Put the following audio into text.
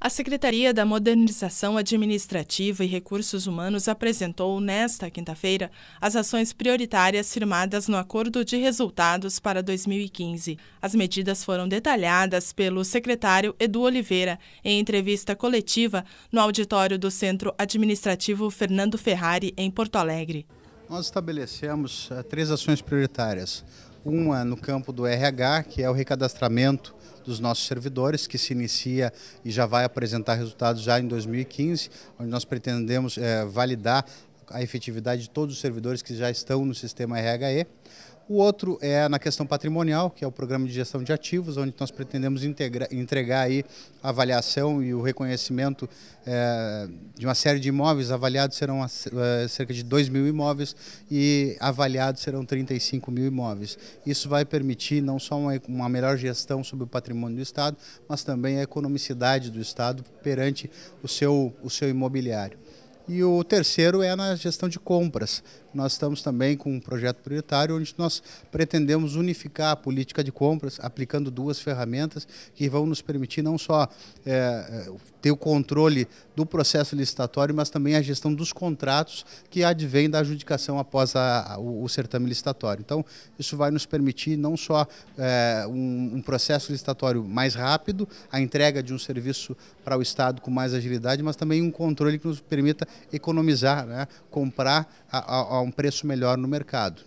A Secretaria da Modernização Administrativa e Recursos Humanos apresentou nesta quinta-feira as ações prioritárias firmadas no Acordo de Resultados para 2015. As medidas foram detalhadas pelo secretário Edu Oliveira em entrevista coletiva no auditório do Centro Administrativo Fernando Ferrari, em Porto Alegre. Nós estabelecemos eh, três ações prioritárias: uma no campo do RH, que é o recadastramento dos nossos servidores, que se inicia e já vai apresentar resultados já em 2015, onde nós pretendemos é, validar a efetividade de todos os servidores que já estão no sistema RHE. O outro é na questão patrimonial, que é o programa de gestão de ativos, onde nós pretendemos integra, entregar aí a avaliação e o reconhecimento é, de uma série de imóveis. Avaliados serão é, cerca de 2 mil imóveis e avaliados serão 35 mil imóveis. Isso vai permitir não só uma, uma melhor gestão sobre o patrimônio do Estado, mas também a economicidade do Estado perante o seu, o seu imobiliário. E o terceiro é na gestão de compras. Nós estamos também com um projeto prioritário onde nós pretendemos unificar a política de compras, aplicando duas ferramentas que vão nos permitir não só é, ter o controle do processo licitatório, mas também a gestão dos contratos que advém da adjudicação após a, a, o, certame licitatório. Então, isso vai nos permitir não só é, um, um processo licitatório mais rápido, a entrega de um serviço para o Estado com mais agilidade, mas também um controle que nos permita economizar, né? comprar a, a, a um preço melhor no mercado.